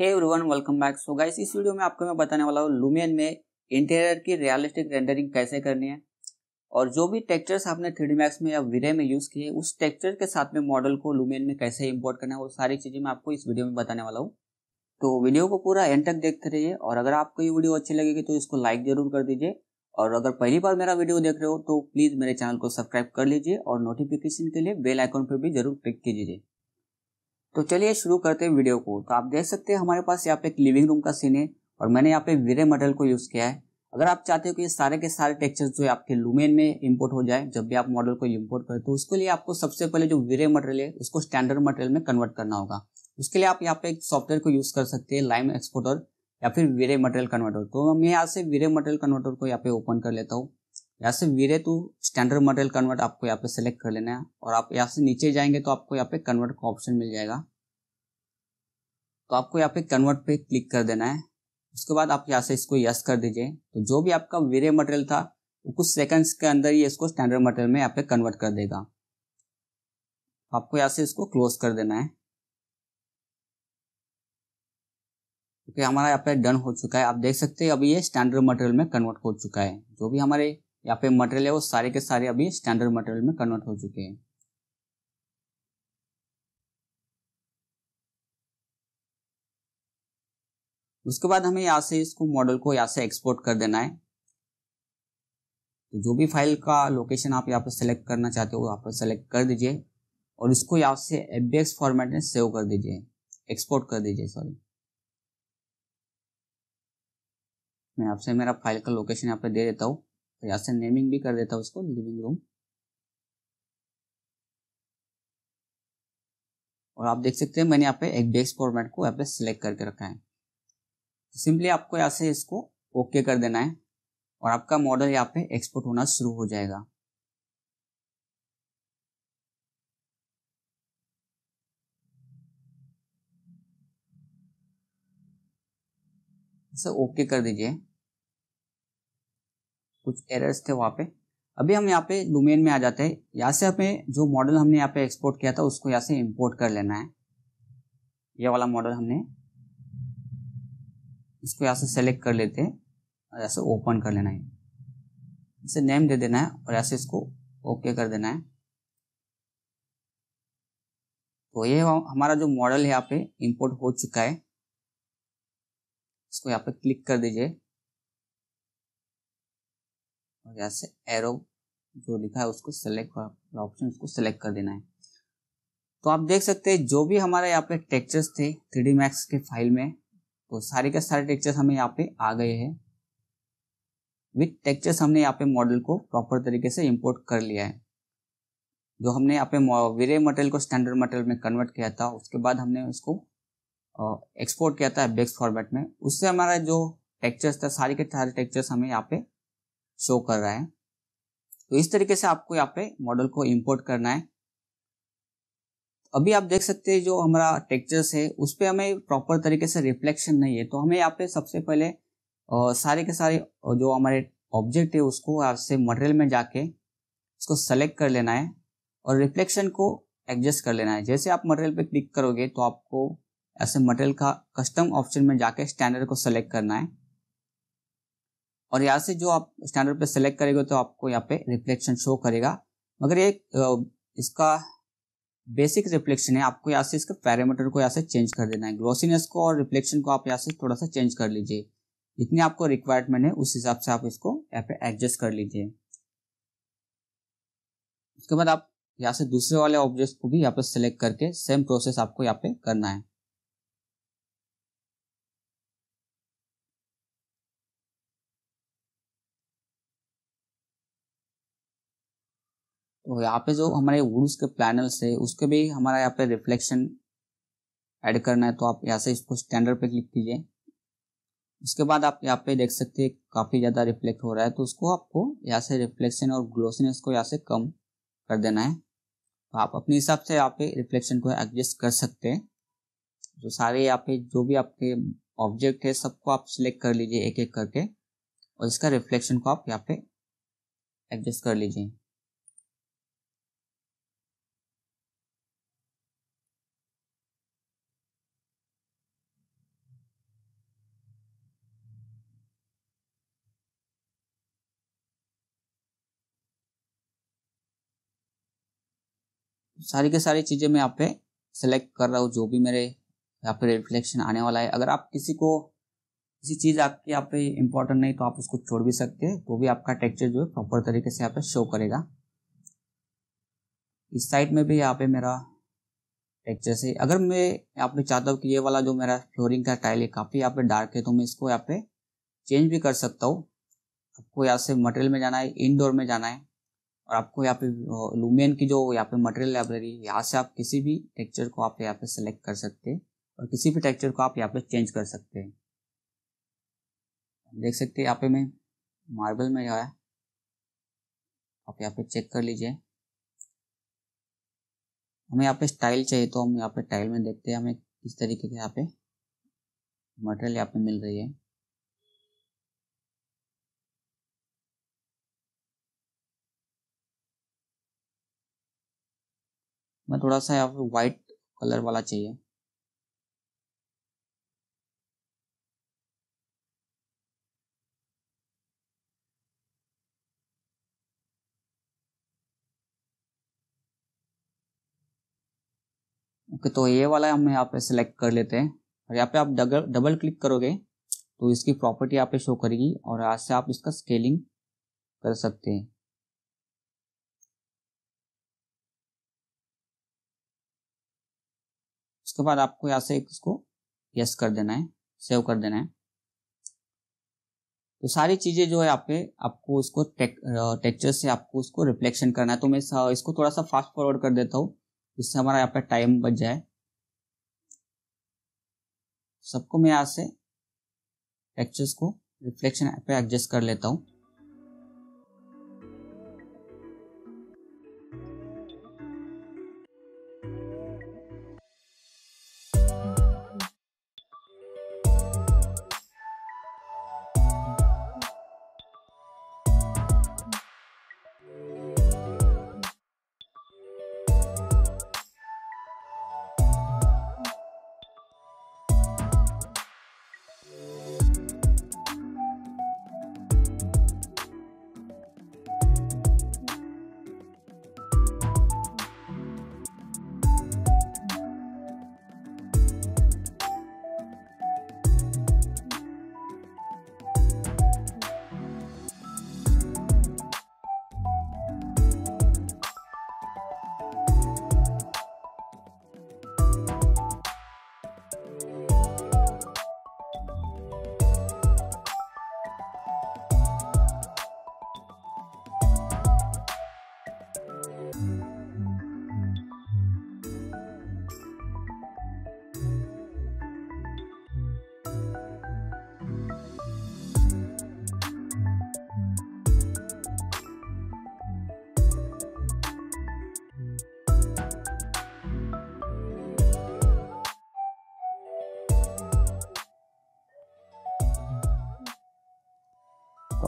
हे everyone welcome back so guys इस video में आपको मैं बताने वाला हूँ लुमियन में इंटीरियर की रियलिस्टिक रेंडरिंग कैसे करनी है और जो भी टेक्चर्स आपने थ्री मैक्स में या विरे में यूज़ किए उस टेक्चर के साथ में मॉडल को लुमियन में कैसे इम्पोर्ट करना है वो सारी चीज़ें मैं आपको इस वीडियो में बताने वाला हूँ तो वीडियो को पूरा एंड तक देखते रहिए और अगर आपको ये वीडियो अच्छी लगेगी तो इसको लाइक ज़रूर कर दीजिए और अगर पहली बार मेरा वीडियो देख रहे हो तो प्लीज़ मेरे चैनल को सब्सक्राइब कर लीजिए और नोटिफिकेशन के लिए बेल आइकॉन पर भी जरूर क्लिक कीजिए तो चलिए शुरू करते हैं वीडियो को तो आप देख सकते हैं हमारे पास यहाँ पे एक लिविंग रूम का सीन है और मैंने यहाँ पे वीरे मॉडल को यूज़ किया है अगर आप चाहते हो कि ये सारे के सारे टेक्सचर्स जो है आपके लुमेन में इंपोर्ट हो जाए जब भी आप मॉडल को इंपोर्ट करें तो उसके लिए आपको सबसे पहले जो वीरे मटेरियल है उसको स्टैंडर्ड मटेरियल में कन्वर्ट करना होगा उसके लिए आप यहाँ पे एक सॉफ्टवेयर को यूज़ कर सकते हैं लाइम एक्सपोर्टर या फिर वीरे मटेरियल कन्वर्टर तो मैं यहाँ से वीरे मटेरियल कन्वर्टर को यहाँ पे ओपन कर लेता हूँ यहाँ से वीरे तो स्टैंडर्ड मॉडल कन्वर्ट आपको यहाँ पे सेलेक्ट कर लेना है और आप यहाँ से नीचे जाएंगे तो आपको यहाँ पे कन्वर्ट का ऑप्शन मिल जाएगा तो आपको यहाँ पे कन्वर्ट पे क्लिक कर देना है उसके बाद आप यहाँ से इसको यस कर दीजिए तो जो भी आपका वीरे मटेरियल था वो कुछ सेकंड्स के अंदर ही इसको स्टैंडर्ड मटेरियल में यहाँ पे कन्वर्ट कर देगा आपको यहाँ से इसको क्लोज कर देना है क्योंकि हमारा यहाँ पे डन हो चुका है आप देख सकते हैं अभी ये स्टैंडर्ड मटेरियल में कन्वर्ट हो चुका है जो भी हमारे यहाँ पे मटेरियल है वो सारे के सारे अभी स्टैंडर्ड मटेरियल में कन्वर्ट हो चुके हैं उसके बाद हमें यहाँ से इसको मॉडल को यहाँ से एक्सपोर्ट कर देना है तो जो भी फाइल का लोकेशन आप यहाँ पर सेलेक्ट करना चाहते हो यहाँ पर सेलेक्ट कर दीजिए और इसको यहाँ से एफबीएक्स फॉर्मेट में सेव कर दीजिए एक्सपोर्ट कर दीजिए सॉरी मैं आपसे मेरा फाइल का लोकेशन यहाँ पे दे देता हूँ तो यहाँ से नेमिंग भी कर देता हूँ उसको लिविंग रूम और आप देख सकते हैं मैंने यहाँ पे एक बेस फॉर्मेट को यहाँ पे सिलेक्ट करके रखा है सिंपली तो आपको यहाँ से इसको ओके कर देना है और आपका मॉडल यहाँ पे एक्सपोर्ट होना शुरू हो जाएगा ओके कर दीजिए कुछ एरर्स थे वहाँ पे अभी हम यहाँ पे डोमेन में आ जाते हैं यहाँ से हमें जो मॉडल हमने यहाँ पे एक्सपोर्ट किया था उसको यहाँ से इम्पोर्ट कर लेना है ये वाला मॉडल हमने इसको यहाँ से सेलेक्ट कर लेते हैं और यहाँ से ओपन कर लेना है इसे नेम दे देना है और यहाँ से इसको ओके कर देना है तो ये हमारा जो मॉडल है यहाँ पे इम्पोर्ट हो चुका है इसको यहाँ पे क्लिक कर दीजिए और यहाँ से एरो जो लिखा है उसको सेलेक्ट ऑप्शन उसको सेलेक्ट कर देना है तो आप देख सकते हैं जो भी हमारे यहाँ पे टेक्चर्स थे थ्री डी मैक्स के फाइल में तो सारे के सारे टेक्चर्स हमें यहाँ पे आ गए हैं विथ टेक्चर्स हमने यहाँ पे मॉडल को प्रॉपर तरीके से इंपोर्ट कर लिया है जो हमने यहाँ पे विरे मटेरियल को स्टैंडर्ड मटेरियल में कन्वर्ट किया था उसके बाद हमने उसको एक्सपोर्ट किया था बेक्स फॉर्मेट में उससे हमारा जो टेक्चर्स था सारे के सारे टेक्चर्स हमें यहाँ पे शो कर रहा है तो इस तरीके से आपको यहाँ पे मॉडल को इंपोर्ट करना है अभी आप देख सकते हैं जो हमारा टेक्चर्स है उस पर हमें प्रॉपर तरीके से रिफ्लेक्शन नहीं है तो हमें यहाँ पे सबसे पहले आ, सारे के सारे जो हमारे ऑब्जेक्ट है उसको यहाँ से मटेरियल में जाके उसको सेलेक्ट कर लेना है और रिफ्लेक्शन को एडजस्ट कर लेना है जैसे आप मटेरियल पे क्लिक करोगे तो आपको ऐसे मटेरियल का कस्टम ऑप्शन में जाके स्टैंडर्ड को सेलेक्ट करना है और यहाँ से जो आप स्टैंडर्ड पे सेलेक्ट करेंगे तो आपको यहाँ पे रिफ्लेक्शन शो करेगा मगर ये इसका बेसिक रिफ्लेक्शन है आपको यहाँ से इसके पैरामीटर को यहाँ से चेंज कर देना है ग्लॉसीनेस को और रिफ्लेक्शन को आप यहाँ से थोड़ा सा चेंज कर लीजिए जितनी आपको रिक्वायरमेंट है उस हिसाब से आप इसको यहाँ पे एडजस्ट कर लीजिए उसके बाद आप यहाँ से दूसरे वाले ऑब्जेक्ट को भी यहाँ पे सेलेक्ट करके सेम प्रोसेस आपको यहाँ पे करना है तो यहाँ पे जो हमारे वुड्स के प्लानल्स है उसके भी हमारा यहाँ पे रिफ्लेक्शन ऐड करना है तो आप यहाँ से इसको स्टैंडर्ड पे क्लिक कीजिए उसके बाद आप यहाँ पे देख सकते हैं काफ़ी ज़्यादा रिफ्लेक्ट हो रहा है तो उसको आपको यहाँ से रिफ्लेक्शन और ग्लोसनेस को यहाँ से कम कर देना है तो आप अपने हिसाब से यहाँ पे रिफ्लेक्शन को एडजस्ट कर सकते हैं तो सारे यहाँ पे जो भी आपके ऑब्जेक्ट है सबको आप सिलेक्ट कर लीजिए एक एक करके और इसका रिफ्लेक्शन को आप यहाँ पे एडजस्ट कर लीजिए सारी के सारी चीज़ें मैं यहाँ पे सेलेक्ट कर रहा हूँ जो भी मेरे यहाँ पे रिफ्लेक्शन आने वाला है अगर आप किसी को किसी चीज़ आपके यहाँ पे इम्पोर्टेंट नहीं तो आप उसको छोड़ भी सकते हैं तो भी आपका टेक्चर जो है प्रॉपर तरीके से यहाँ पे शो करेगा इस साइड में भी यहाँ पे मेरा टेक्चर से अगर मैं यहाँ पे चाहता हूँ कि ये वाला जो मेरा फ्लोरिंग का टाइल है काफ़ी यहाँ पे डार्क है तो मैं इसको यहाँ पे चेंज भी कर सकता हूँ आपको यहाँ से मटेरियल में जाना है इनडोर में जाना है और आपको यहाँ पे लूमियन की जो यहाँ पे मटेरियल लाइब्रेरी यहाँ से आप किसी भी टेक्चर को आप यहाँ पे सेलेक्ट कर सकते हैं और किसी भी टेक्चर को आप यहाँ पे चेंज कर सकते हैं देख सकते हैं यहाँ पे मैं मार्बल में जो है आप यहाँ पे चेक कर लीजिए हमें यहाँ पे स्टाइल चाहिए तो हम यहाँ पे टाइल में देखते हैं हमें किस तरीके के यहाँ पे मटेरियल यहाँ पे मिल रही है मैं थोड़ा सा यहाँ पर वाइट कलर वाला चाहिए ओके तो ये वाला हम यहाँ पे सिलेक्ट कर लेते हैं और यहाँ पे आप डबल डबल क्लिक करोगे तो इसकी प्रॉपर्टी यहाँ पे शो करेगी और यहाँ से आप इसका स्केलिंग कर सकते हैं उसके बाद आपको यहाँ से इसको यस कर देना है सेव कर देना है तो सारी चीज़ें जो है आपके आपको उसको टेक्चर से आपको उसको रिफ्लेक्शन करना है तो मैं इसको थोड़ा सा फास्ट फॉरवर्ड कर देता हूँ जिससे हमारा यहाँ पे टाइम बच जाए सबको मैं यहाँ से टेक्चर्स को रिफ्लेक्शन पे एडजस्ट कर लेता हूँ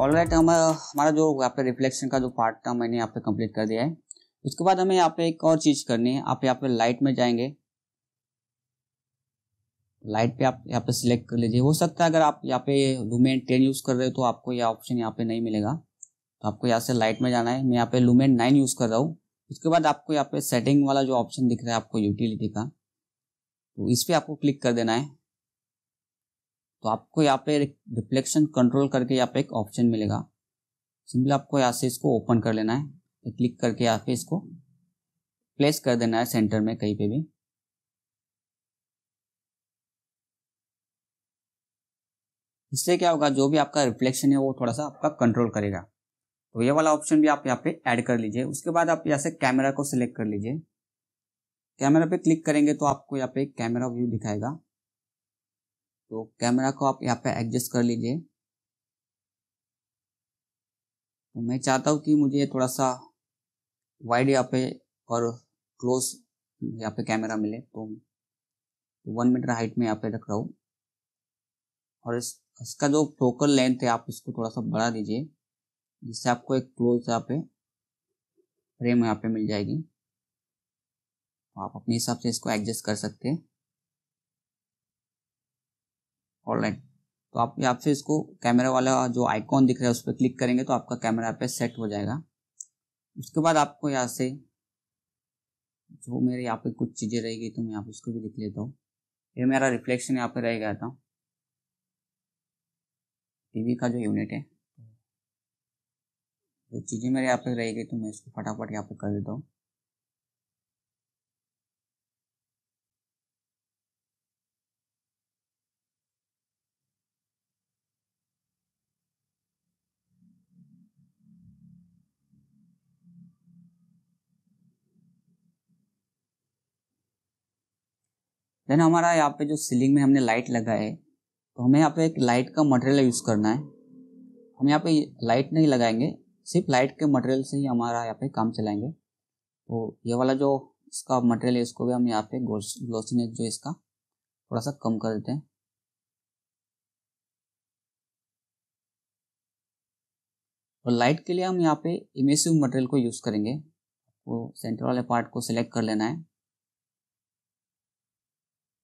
ऑल राइट हमारा हमारा जो यहाँ पे रिफ्लेक्शन का जो पार्ट था मैंने यहाँ पे कंप्लीट कर दिया है उसके बाद हमें यहाँ पे एक और चीज़ करनी है आप यहाँ पे लाइट में जाएंगे लाइट पे आप यहाँ पे सिलेक्ट कर लीजिए हो सकता है अगर आप यहाँ पे लुमेन टेन यूज़ कर रहे हो तो आपको यह ऑप्शन यहाँ पे नहीं मिलेगा तो आपको यहाँ से लाइट में जाना है मैं यहाँ पे लुमेन नाइन यूज़ कर रहा हूँ उसके बाद आपको यहाँ पे सेटिंग वाला जो ऑप्शन दिख रहा है आपको यूटिलिटी का तो इस पर आपको क्लिक कर देना है तो आपको यहाँ पे रिफ्लेक्शन कंट्रोल करके यहाँ पे एक ऑप्शन मिलेगा सिंपली आपको यहाँ से इसको ओपन कर लेना है तो क्लिक करके यहाँ पे इसको प्लेस कर देना है सेंटर में कहीं पे भी इससे क्या होगा जो भी आपका रिफ्लेक्शन है वो थोड़ा सा आपका कंट्रोल करेगा तो ये वाला ऑप्शन भी आप यहाँ पे ऐड कर लीजिए उसके बाद आप यहाँ से कैमरा को सिलेक्ट कर लीजिए कैमरा पे क्लिक करेंगे तो आपको यहाँ पे कैमरा व्यू दिखाएगा तो कैमरा को आप यहाँ पे एडजस्ट कर लीजिए तो मैं चाहता हूँ कि मुझे थोड़ा सा वाइड यहाँ पे और क्लोज यहाँ पे कैमरा मिले तो वन मीटर हाइट में यहाँ पे रख रहा हूँ और इस इसका जो फोकल लेंथ है आप इसको थोड़ा सा बढ़ा दीजिए जिससे आपको एक क्लोज यहाँ पे फ्रेम यहाँ पे मिल जाएगी तो आप अपने हिसाब से इसको एडजस्ट कर सकते हैं ऑनलाइन तो आप यहाँ फिर इसको कैमरा वाला जो आइकॉन दिख रहा है उस पर क्लिक करेंगे तो आपका कैमरा यहाँ पे सेट हो जाएगा उसके बाद आपको यहाँ से जो मेरे यहाँ पे कुछ चीज़ें रहेगी तो मैं यहाँ पे उसको भी लिख लेता हूँ ये मेरा रिफ्लेक्शन यहाँ पे रह गया था टीवी का जो यूनिट है जो चीज़ें मेरे यहाँ पे रह गई तो मैं इसको फटाफट यहाँ पे कर देता हूँ देन हमारा यहाँ पे जो सीलिंग में हमने लाइट लगाए तो हमें यहाँ पे एक लाइट का मटेरियल यूज़ करना है हम यहाँ पे लाइट नहीं लगाएंगे सिर्फ लाइट के मटेरियल से ही हमारा यहाँ पे काम चलाएंगे तो ये वाला जो इसका मटेरियल है इसको भी हम यहाँ पे ग्लोसिनेस जो इसका थोड़ा सा कम कर देते हैं और लाइट के लिए हम यहाँ पे इमेसिव मटेरियल को यूज़ करेंगे वो सेंटर वाले पार्ट को सिलेक्ट कर लेना है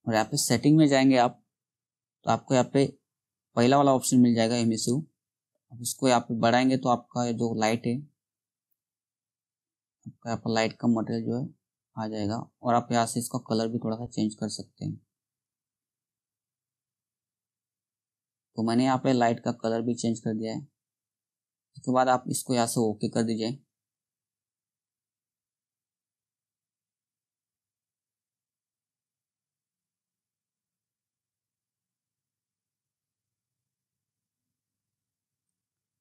और यहाँ पे सेटिंग में जाएंगे आप तो आपको यहाँ पे पहला वाला ऑप्शन मिल जाएगा एम अब इसको यहाँ पे बढ़ाएंगे तो आपका जो लाइट है आपका यहाँ पर लाइट का मटेरियल जो है आ जाएगा और आप यहाँ से इसका कलर भी थोड़ा सा चेंज कर सकते हैं तो मैंने यहाँ पे लाइट का कलर भी चेंज कर दिया है उसके बाद आप इसको यहाँ से ओके कर दीजिए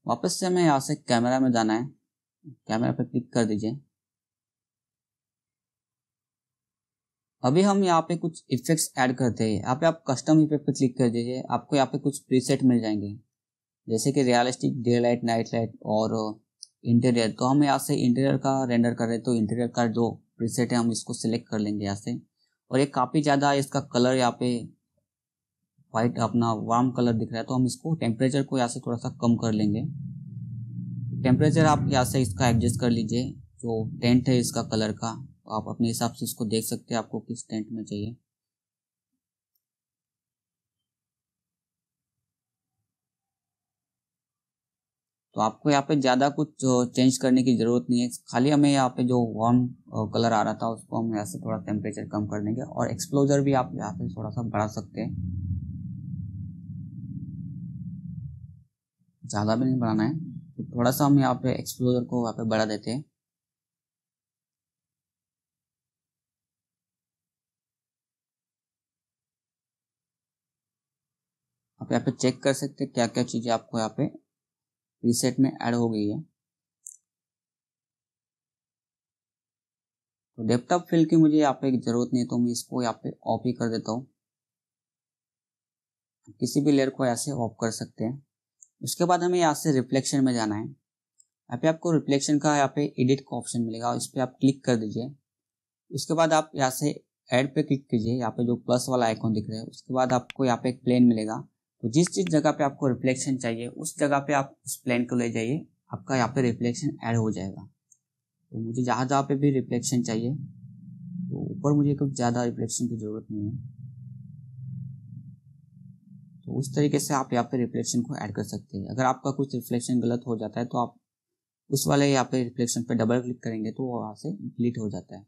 वापस से हमें यहाँ से कैमरा में जाना है कैमरा पर क्लिक कर दीजिए अभी हम यहाँ पे कुछ इफेक्ट्स ऐड करते हैं यहाँ पे आप कस्टम इफेक्ट पे क्लिक कर दीजिए आपको यहाँ पे कुछ प्रीसेट मिल जाएंगे जैसे कि realistic day light night light और इंटीरियर uh, तो हम यहाँ से इंटीरियर का रेंडर कर रहे हैं तो इंटीरियर का जो प्रीसेट है हम इसको सिलेक्ट कर लेंगे यहाँ से और ये काफ़ी ज़्यादा इसका कलर यहाँ पे वाइट अपना वार्म कलर दिख रहा है तो हम इसको टेम्परेचर को यहाँ से थोड़ा सा कम कर लेंगे टेम्परेचर आप यहाँ से इसका एडजस्ट कर लीजिए जो टेंट है इसका कलर का तो आप अपने हिसाब से इसको देख सकते हैं आपको किस टेंट में चाहिए तो आपको यहाँ पे ज़्यादा कुछ चेंज करने की ज़रूरत नहीं है खाली हमें यहाँ पे जो वार्म कलर आ रहा था उसको हम यहाँ से थोड़ा टेम्परेचर कम कर देंगे और एक्सप्लोजर भी आप यहाँ पे थोड़ा सा बढ़ा सकते हैं ज़्यादा भी नहीं बढ़ाना है तो थोड़ा सा हम यहाँ पे एक्सप्लोजर को यहाँ पे बढ़ा देते हैं आप यहाँ पे चेक कर सकते हैं क्या क्या चीज़ें आपको यहाँ पे रीसेट में ऐड हो गई है तो डेपटॉप फिल की मुझे यहाँ पे ज़रूरत नहीं तो मैं इसको यहाँ पे ऑफ ही कर देता हूँ किसी भी लेयर को ऐसे ऑफ कर सकते हैं उसके बाद हमें यहाँ से रिफ्लेक्शन में जाना है यहाँ पे आपको रिफ्लेक्शन का यहाँ पे एडिट का ऑप्शन मिलेगा इस पर आप क्लिक कर दीजिए उसके बाद आप यहाँ से ऐड पे क्लिक कीजिए यहाँ पे जो प्लस वाला आइकॉन दिख रहा है उसके बाद आपको यहाँ पे एक प्लेन मिलेगा तो जिस जिस जगह पे आपको रिफ्लेक्शन चाहिए उस जगह पे आप उस प्लेन को ले जाइए आपका यहाँ पे रिफ्लेक्शन ऐड हो जाएगा तो मुझे जहाँ जहाँ पे भी रिफ्लेक्शन चाहिए तो ऊपर मुझे कुछ ज़्यादा रिफ्लेक्शन की ज़रूरत नहीं है तो उस तरीके से आप यहाँ पे रिफ्लेक्शन को ऐड कर सकते हैं अगर आपका कुछ रिफ्लेक्शन गलत हो जाता है तो आप उस वाले यहाँ पे रिफ्लेक्शन पे डबल क्लिक करेंगे तो वो वहाँ से डिलीट हो जाता है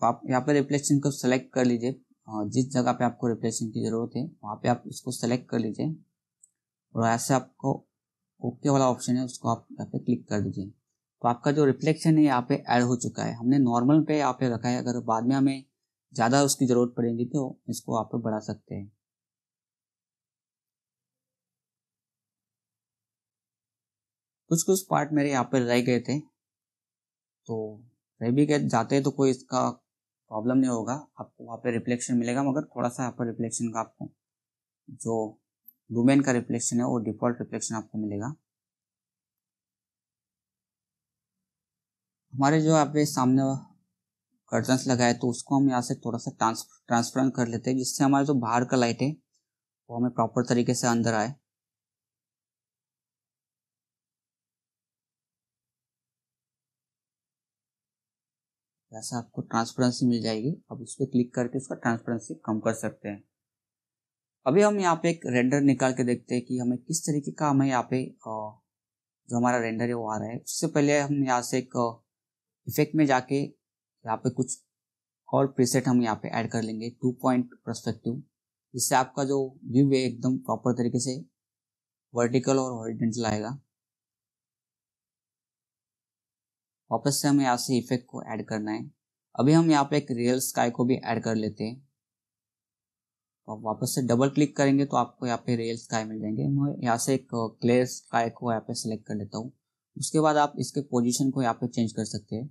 तो आप यहाँ पे रिफ्लेक्शन को सेलेक्ट कर लीजिए हाँ, जिस जगह पे आपको रिफ्लेक्शन की ज़रूरत है वहाँ पे आप इसको सेलेक्ट कर लीजिए और ऐसे आपको ओके वाला ऑप्शन है उसको आप यहाँ पे क्लिक कर दीजिए तो आपका जो रिफ्लेक्शन है यहाँ पे ऐड हो चुका है हमने नॉर्मल पे यहाँ पे रखा है अगर बाद में हमें ज़्यादा उसकी ज़रूरत पड़ेगी तो इसको आप बढ़ा सकते हैं कुछ कुछ पार्ट मेरे यहाँ पे रह गए थे तो रह भी गए जाते तो कोई इसका प्रॉब्लम नहीं होगा आपको वहाँ पे रिफ्लेक्शन मिलेगा मगर थोड़ा सा यहाँ पर रिफ्लेक्शन का आपको जो लुमेन का रिफ्लेक्शन है वो डिफॉल्ट रिफ्लेक्शन आपको मिलेगा हमारे जो यहाँ पे सामने कर्टन्स लगाए तो उसको हम यहाँ से थोड़ा सा ट्रांसफर कर लेते हैं जिससे हमारे जो बाहर का लाइट है वो हमें प्रॉपर तरीके से अंदर आए जैसा आपको ट्रांसपेरेंसी मिल जाएगी अब उस पर क्लिक करके उसका ट्रांसपेरेंसी कम कर सकते हैं अभी हम यहाँ पे एक रेंडर निकाल के देखते हैं कि हमें किस तरीके का हमें यहाँ पे जो हमारा रेंडर है वो आ रहा है उससे पहले हम यहाँ से एक इफेक्ट में जाके यहाँ पे कुछ और प्रीसेट हम यहाँ पे ऐड कर लेंगे टू पॉइंट परस्पेक्टिव जिससे आपका जो व्यू है एकदम प्रॉपर तरीके से वर्टिकल और हॉरिजेंटल आएगा वापस से हमें यहाँ से इफेक्ट को ऐड करना है अभी हम यहाँ पे एक रियल स्काई को भी ऐड कर लेते हैं तो आप वापस से डबल क्लिक करेंगे तो आपको यहाँ पे रियल स्काई मिल जाएंगे मैं यहाँ से एक क्लियर स्काई को यहाँ पे सिलेक्ट कर लेता हूँ उसके बाद आप इसके पोजीशन को यहाँ पे चेंज कर सकते हैं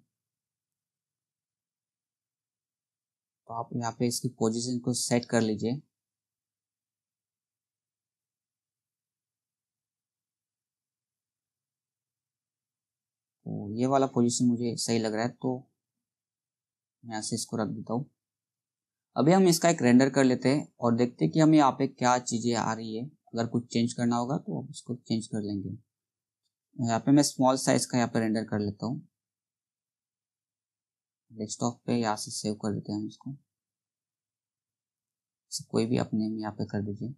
तो आप यहाँ पे इसकी पोजीशन को सेट कर लीजिए तो ये वाला पोजीशन मुझे सही लग रहा है तो मैं यहाँ से इसको रख देता हूँ अभी हम इसका एक रेंडर कर लेते हैं और देखते हैं कि हमें यहाँ पे क्या चीज़ें आ रही है अगर कुछ चेंज करना होगा तो आप इसको चेंज कर लेंगे यहाँ पे मैं स्मॉल साइज का यहाँ पे रेंडर कर लेता हूँ डेस्कटॉप पे यहाँ से सेव कर देते हैं हम इसको कोई भी अपने यहाँ पे कर दीजिए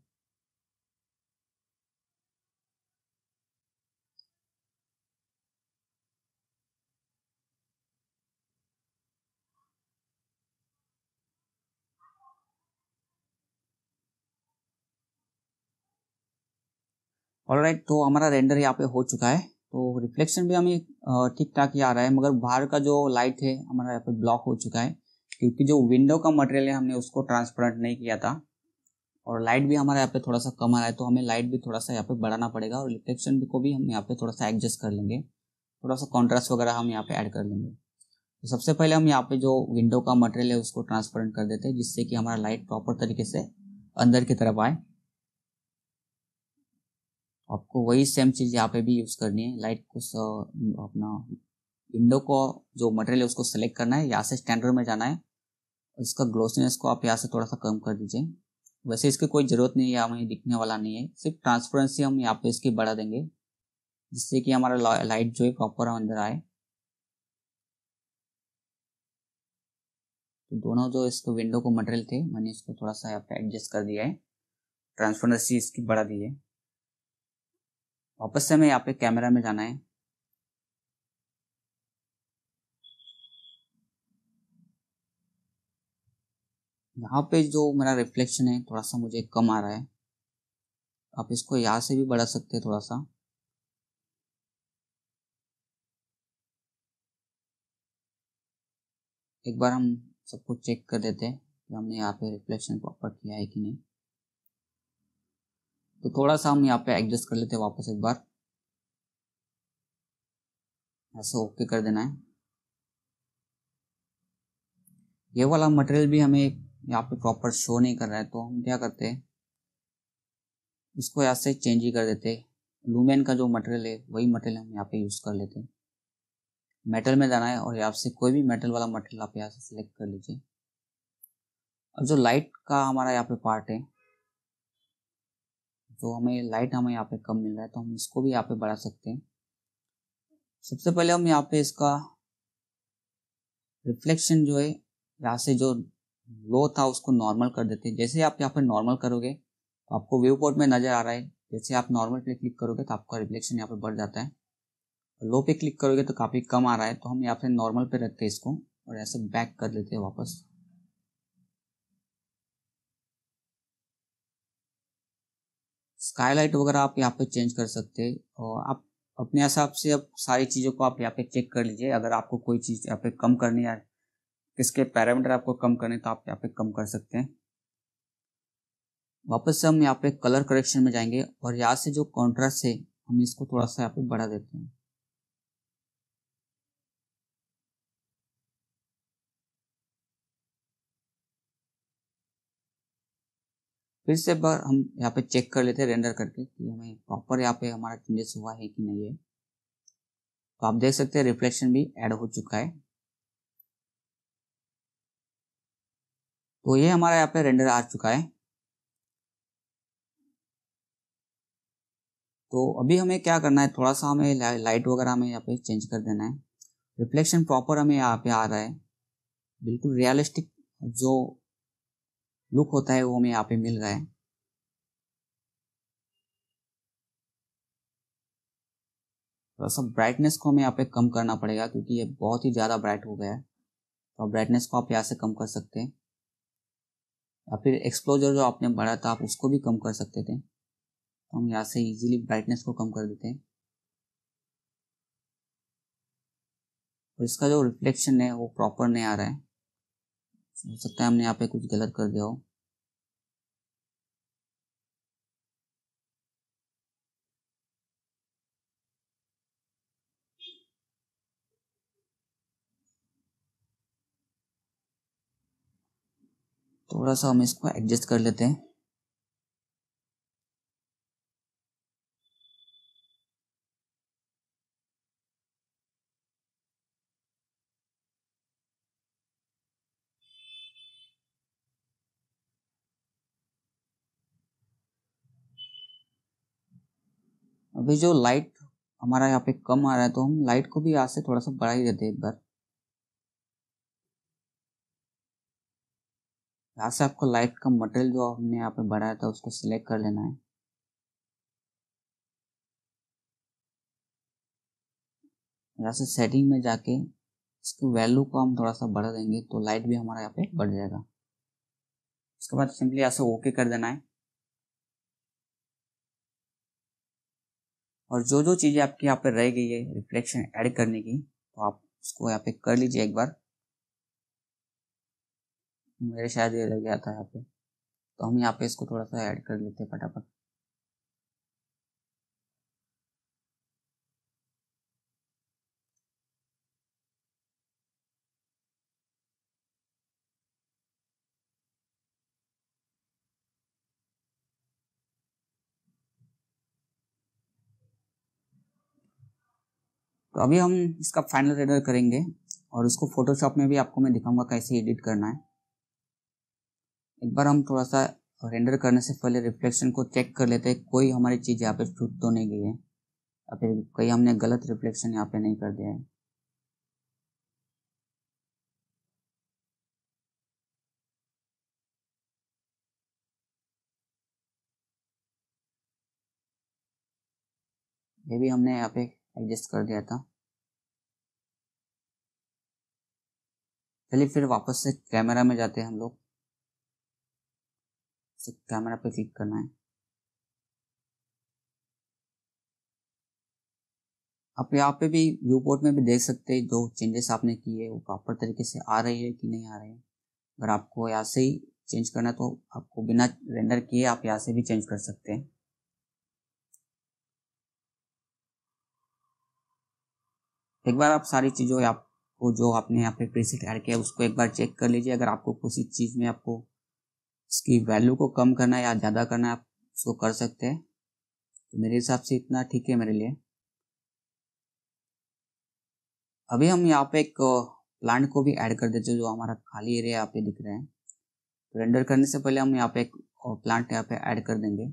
ऑलराइट राइट तो हमारा रेंडर यहाँ पे हो चुका है तो रिफ्लेक्शन भी हमें ठीक ठाक ही आ रहा है मगर बाहर का जो लाइट है हमारा यहाँ पे ब्लॉक हो चुका है क्योंकि जो विंडो का मटेरियल है हमने उसको ट्रांसपेरेंट नहीं किया था और लाइट भी हमारा यहाँ पे थोड़ा सा कम आ रहा है तो हमें लाइट भी थोड़ा सा यहाँ पे बढ़ाना पड़ेगा और रिफ्लेक्शन को भी हम यहाँ पे थोड़ा सा एडजस्ट कर लेंगे थोड़ा सा कॉन्ट्रास्ट वगैरह हम यहाँ पे ऐड कर लेंगे तो सबसे पहले हम यहाँ पे जो विंडो का मटेरियल है उसको ट्रांसपेरेंट कर देते हैं जिससे कि हमारा लाइट प्रॉपर तरीके से अंदर की तरफ आए आपको वही सेम चीज़ यहाँ पे भी यूज़ करनी है लाइट को अपना विंडो को जो मटेरियल है उसको सेलेक्ट करना है यहाँ से स्टैंडर्ड में जाना है इसका ग्लोसनेस को आप यहाँ से थोड़ा सा कम कर दीजिए वैसे इसकी कोई ज़रूरत नहीं है हमें दिखने वाला नहीं है सिर्फ ट्रांसपेरेंसी हम यहाँ पे इसकी बढ़ा देंगे जिससे कि हमारा लाइट जो है प्रॉपर अंदर आए तो दोनों जो इसके विंडो को मटेरियल थे मैंने इसको थोड़ा सा यहाँ पे एडजस्ट कर दिया है ट्रांसपेरेंसी इसकी बढ़ा दी है वापस से हमें यहाँ पे कैमरा में जाना है यहाँ पे जो मेरा रिफ्लेक्शन है थोड़ा सा मुझे कम आ रहा है आप इसको यहाँ से भी बढ़ा सकते हैं थोड़ा सा एक बार हम सबको चेक कर देते हैं कि हमने यहाँ पे रिफ्लेक्शन प्रॉपर किया है कि नहीं तो थोड़ा सा हम यहाँ पे एडजस्ट कर लेते हैं वापस एक बार ऐसे ओके कर देना है ये वाला मटेरियल भी हमें यहाँ पे प्रॉपर शो नहीं कर रहा है तो हम क्या करते हैं इसको यहाँ से चेंज ही कर देते लूमेन का जो मटेरियल है वही मटेरियल हम यहाँ पे यूज़ कर लेते हैं मेटल में जाना है और यहाँ से कोई भी मेटल वाला मटेरियल आप यहाँ से सिलेक्ट कर लीजिए और जो लाइट का हमारा यहाँ पे पार्ट है तो हमें लाइट हमें यहाँ पे कम मिल रहा है तो हम इसको भी यहाँ पे बढ़ा सकते हैं सबसे पहले हम यहाँ पे इसका रिफ्लेक्शन जो है यहाँ से जो लो था उसको नॉर्मल कर देते हैं जैसे आप यहाँ पर नॉर्मल करोगे तो आपको व्यू पोर्ट में नज़र आ रहा है जैसे आप नॉर्मल पे क्लिक करोगे तो आपका रिफ्लेक्शन यहाँ पर बढ़ जाता है लो पे क्लिक करोगे तो काफ़ी कम आ रहा है तो हम यहाँ पे नॉर्मल पे रखते हैं इसको और ऐसे बैक कर लेते हैं वापस स्काईलाइट वगैरह आप यहाँ पे चेंज कर सकते हैं और आप अपने हिसाब से अब सारी चीज़ों को आप यहाँ पे चेक कर लीजिए अगर आपको कोई चीज़ यहाँ पे कम करनी है किसके पैरामीटर आपको कम करने तो आप यहाँ पे कम कर सकते हैं वापस से हम यहाँ पे कलर करेक्शन में जाएंगे और यहाँ से जो कॉन्ट्रास्ट है हम इसको थोड़ा सा यहाँ पे बढ़ा देते हैं फिर से बार हम यहाँ पे चेक कर लेते हैं रेंडर करके कि हमें प्रॉपर यहाँ पे हमारा चेंजेस हुआ है कि नहीं है तो आप देख सकते हैं रिफ्लेक्शन भी ऐड हो चुका है तो ये हमारा यहाँ पे रेंडर आ चुका है तो अभी हमें क्या करना है थोड़ा सा हमें लाइट वगैरह हमें यहाँ पे चेंज कर देना है रिफ्लेक्शन प्रॉपर हमें यहाँ पे आ रहा है बिल्कुल रियलिस्टिक जो लुक होता है वो हमें यहाँ पे मिल रहा है थोड़ा सा ब्राइटनेस को हमें यहाँ पे कम करना पड़ेगा क्योंकि ये बहुत ही ज़्यादा ब्राइट हो गया है तो ब्राइटनेस को आप यहाँ से कम कर सकते हैं या फिर एक्सप्लोजर जो आपने बढ़ा था आप उसको भी कम कर सकते थे तो हम यहाँ से इजीली ब्राइटनेस को कम कर देते हैं और इसका जो रिफ्लेक्शन है वो प्रॉपर नहीं आ रहा है हो सकता है हमने यहाँ पे कुछ गलत कर दिया हो थोड़ा सा हम इसको एडजस्ट कर लेते हैं अभी जो लाइट हमारा यहाँ पे कम आ रहा है तो हम लाइट को भी यहाँ से थोड़ा सा बढ़ा ही देते हैं एक बार यहाँ से आपको लाइट का मटेरियल जो हमने यहाँ पे बढ़ाया था उसको सिलेक्ट कर लेना है यहाँ से सेटिंग में जाके इसकी वैल्यू को हम थोड़ा सा बढ़ा देंगे तो लाइट भी हमारा यहाँ पे बढ़ जाएगा उसके बाद सिंपली यहाँ से ओके कर देना है और जो जो चीज़ें आपके यहाँ पे रह गई है रिफ्लेक्शन ऐड करने की तो आप उसको यहाँ पे कर लीजिए एक बार मेरे शायद ये रह गया था यहाँ पे तो हम यहाँ पे इसको थोड़ा सा ऐड कर लेते हैं फटाफट तो अभी हम इसका फाइनल रेडर करेंगे और उसको फोटोशॉप में भी आपको मैं दिखाऊंगा कैसे एडिट करना है एक बार हम थोड़ा सा रेंडर करने से पहले रिफ्लेक्शन को चेक कर लेते हैं कोई हमारी चीज़ यहाँ पे छूट तो नहीं गई है या फिर कहीं हमने गलत रिफ्लेक्शन यहाँ पे नहीं कर दिया है ये भी हमने यहाँ पे एडजस्ट कर दिया था चलिए फिर वापस से कैमरा में जाते हैं हम लोग कैमरा पे क्लिक करना है आप यहाँ पे भी व्यू पोर्ट में भी देख सकते हैं जो चेंजेस आपने किए वो प्रॉपर तरीके से आ रही है कि नहीं आ रही है अगर आपको यहाँ से ही चेंज करना है तो आपको बिना रेंडर किए आप यहाँ से भी चेंज कर सकते हैं एक बार आप सारी चीज़ों आपको जो आपने यहाँ पे प्रीसेट ऐड किया उसको एक बार चेक कर लीजिए अगर आपको किसी चीज़ में आपको इसकी वैल्यू को कम करना है या ज़्यादा करना है आप उसको कर सकते हैं तो मेरे हिसाब से इतना ठीक है मेरे लिए अभी हम यहाँ पे एक प्लांट को भी ऐड कर देते हैं जो हमारा खाली एरिया यहाँ पे दिख रहे हैं तो रेंडर करने से पहले हम यहाँ पे एक प्लांट यहाँ पे ऐड कर देंगे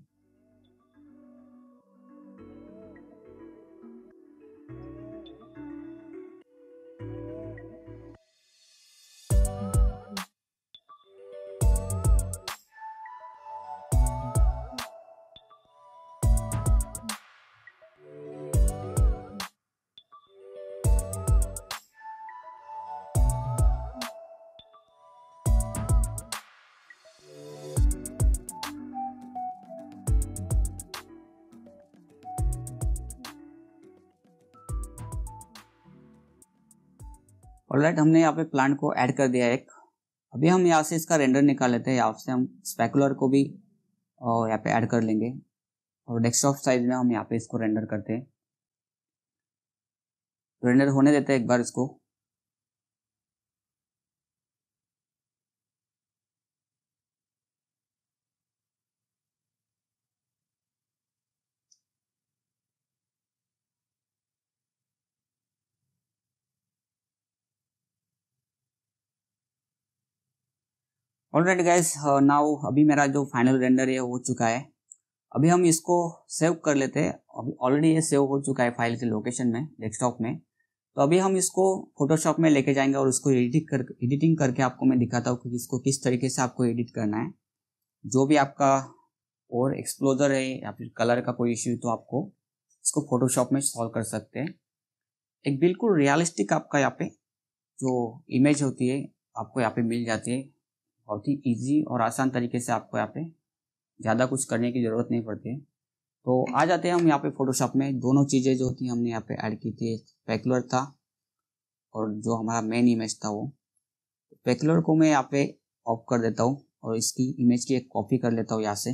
ऑल राइट हमने यहाँ पे प्लांट को ऐड कर दिया एक अभी हम यहाँ से इसका रेंडर निकाल लेते हैं यहाँ से हम स्पेकुलर को भी और यहाँ पे ऐड कर लेंगे और डेस्कटॉप साइज में हम यहाँ पे इसको रेंडर करते हैं रेंडर होने देते हैं एक बार इसको ऑल राइट गाइज नाउ अभी मेरा जो फाइनल रेंडर है हो चुका है अभी हम इसको सेव कर लेते हैं अभी ऑलरेडी ये सेव हो चुका है फाइल के लोकेशन में डेस्कटॉप में तो अभी हम इसको फोटोशॉप में लेके जाएंगे और उसको एडिटिंग कर एडिटिंग करके आपको मैं दिखाता हूँ कि इसको किस तरीके से आपको एडिट करना है जो भी आपका और एक्सप्लोजर है या फिर कलर का कोई इश्यू तो आपको इसको फोटोशॉप में सॉल्व कर सकते हैं एक बिल्कुल रियलिस्टिक आपका यहाँ पे जो इमेज होती है आपको यहाँ पे मिल जाती है बहुत ही ईजी और आसान तरीके से आपको यहाँ पे ज़्यादा कुछ करने की ज़रूरत नहीं पड़ती है तो आ जाते हैं हम यहाँ पे फोटोशॉप में दोनों चीज़ें जो थी हमने यहाँ पे ऐड की थी पैकुलर था और जो हमारा मेन इमेज था वो पैकुलर को मैं यहाँ पे ऑफ कर देता हूँ और इसकी इमेज की एक कॉपी कर लेता हूँ यहाँ से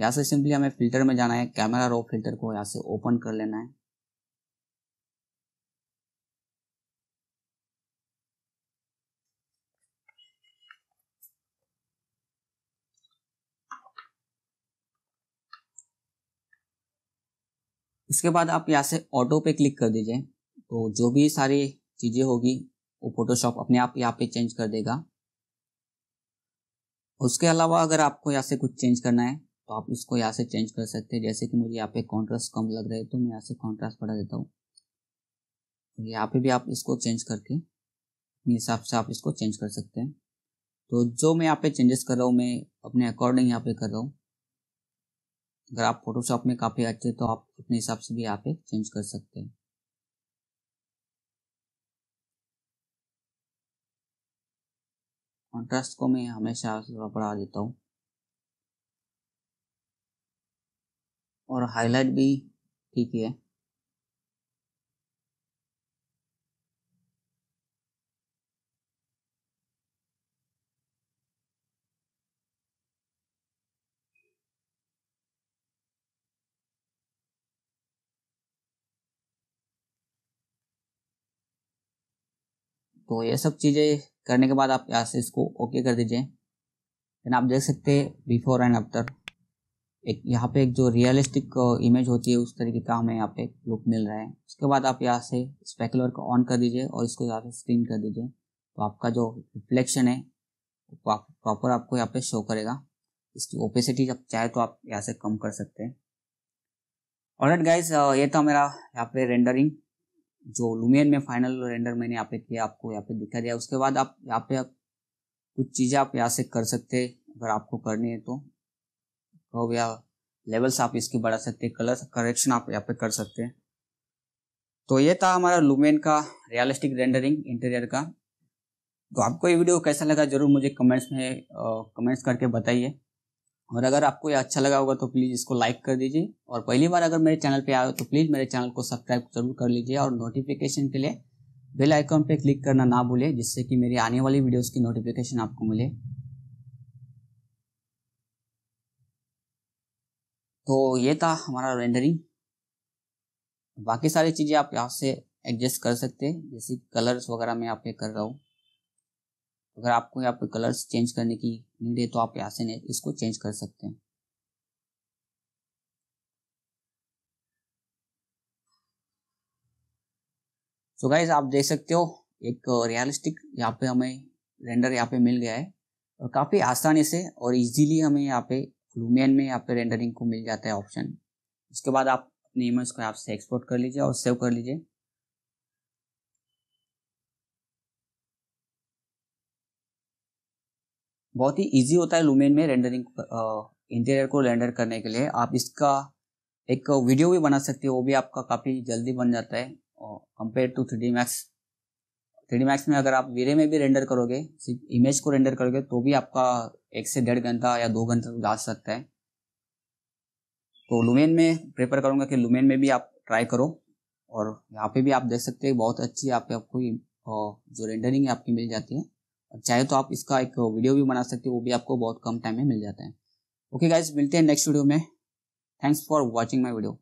यहाँ से सिंपली हमें फिल्टर में जाना है कैमरा रो फिल्टर को यहाँ से ओपन कर लेना है इसके बाद आप यहाँ से ऑटो पे क्लिक कर दीजिए तो जो भी सारी चीज़ें होगी वो फोटोशॉप अपने आप यहाँ पे चेंज कर देगा उसके अलावा अगर आपको यहाँ से कुछ चेंज करना है तो आप इसको यहाँ से चेंज कर सकते हैं जैसे कि मुझे यहाँ पे कॉन्ट्रास्ट कम लग रहा है तो मैं यहाँ से कॉन्ट्रास्ट बढ़ा देता हूँ यहाँ पे भी आप इसको चेंज करके अपने हिसाब से आप इसको चेंज कर सकते हैं तो जो मैं यहाँ पे चेंजेस कर रहा हूँ मैं अपने अकॉर्डिंग यहाँ पे कर रहा हूँ अगर आप फोटोशॉप में काफ़ी अच्छे तो आप अपने हिसाब से भी यहाँ पे चेंज कर सकते हैं कॉन्ट्रास्ट को मैं हमेशा थोड़ा बढ़ा देता हूँ और हाईलाइट भी ठीक है तो ये सब चीज़ें करने के बाद आप यहाँ से इसको ओके कर दीजिए देन आप देख सकते हैं बिफोर एंड आफ्टर एक यहाँ पे एक जो रियलिस्टिक इमेज होती है उस तरीके का हमें यहाँ पे लुक मिल रहा है उसके बाद आप यहाँ से स्पेकुलर को ऑन कर दीजिए और इसको यहाँ से स्क्रीन कर दीजिए तो आपका जो रिफ्लेक्शन है प्रॉपर आपको यहाँ पे शो करेगा इसकी ओपेसिटी जब चाहे तो आप यहाँ से कम कर सकते हैं और गाइज ये था मेरा यहाँ पे रेंडरिंग जो लुमियन में फाइनल रेंडर मैंने यहाँ पे किया आपको यहाँ पे दिखा दिया उसके बाद आप यहाँ पे आप कुछ चीज़ें आप यहाँ से कर सकते अगर आपको करनी है तो कब या लेवल्स आप इसके बढ़ा सकते हैं कलर करेक्शन आप यहाँ पे कर सकते हैं तो ये था हमारा लुमेन का रियलिस्टिक रेंडरिंग इंटीरियर का तो आपको ये वीडियो कैसा लगा जरूर मुझे कमेंट्स में कमेंट्स करके बताइए और अगर आपको ये अच्छा लगा होगा तो प्लीज़ इसको लाइक कर दीजिए और पहली बार अगर मेरे चैनल पे आए हो तो प्लीज़ मेरे चैनल को सब्सक्राइब जरूर कर लीजिए और नोटिफिकेशन के लिए बेल आइकॉन पे क्लिक करना ना भूलें जिससे कि मेरी आने वाली वीडियोस की नोटिफिकेशन आपको मिले तो ये था हमारा रेंडरिंग बाकी सारी चीज़ें आप यहाँ से एडजस्ट कर सकते हैं जैसे कलर्स वगैरह मैं यहाँ पे कर रहा हूँ अगर आपको यहाँ पे कलर्स चेंज करने की नीड तो आप यहाँ से इसको चेंज कर सकते हैं सो so गाइज आप देख सकते हो एक रियलिस्टिक uh, यहाँ पे हमें रेंडर यहाँ पे मिल गया है और काफ़ी आसानी से और इजीली हमें यहाँ पे लुमियन में यहाँ पे रेंडरिंग को मिल जाता है ऑप्शन उसके बाद आप अपने इमेज को यहाँ से एक्सपोर्ट कर लीजिए और सेव कर लीजिए बहुत ही इजी होता है लुमेन में रेंडरिंग इंटीरियर को रेंडर करने के लिए आप इसका एक वीडियो भी बना सकते हो वो भी आपका काफ़ी जल्दी बन जाता है compare to three D max three D max में अगर आप वीरे में भी रेंडर करोगे सिर्फ इमेज को रेंडर करोगे तो भी आपका एक से डेढ़ घंटा या दो घंटा तो जा सकता है तो लुमेन में प्रेफर करूँगा कि लुमेन में भी आप ट्राई करो और यहाँ पे भी आप देख सकते हैं बहुत अच्छी आपको जो रेंडरिंग है आपकी मिल जाती है चाहे तो आप इसका एक वीडियो भी बना सकते हो वो भी आपको बहुत कम टाइम में मिल जाता है ओके okay गाइज मिलते हैं नेक्स्ट वीडियो में thanks for watching my video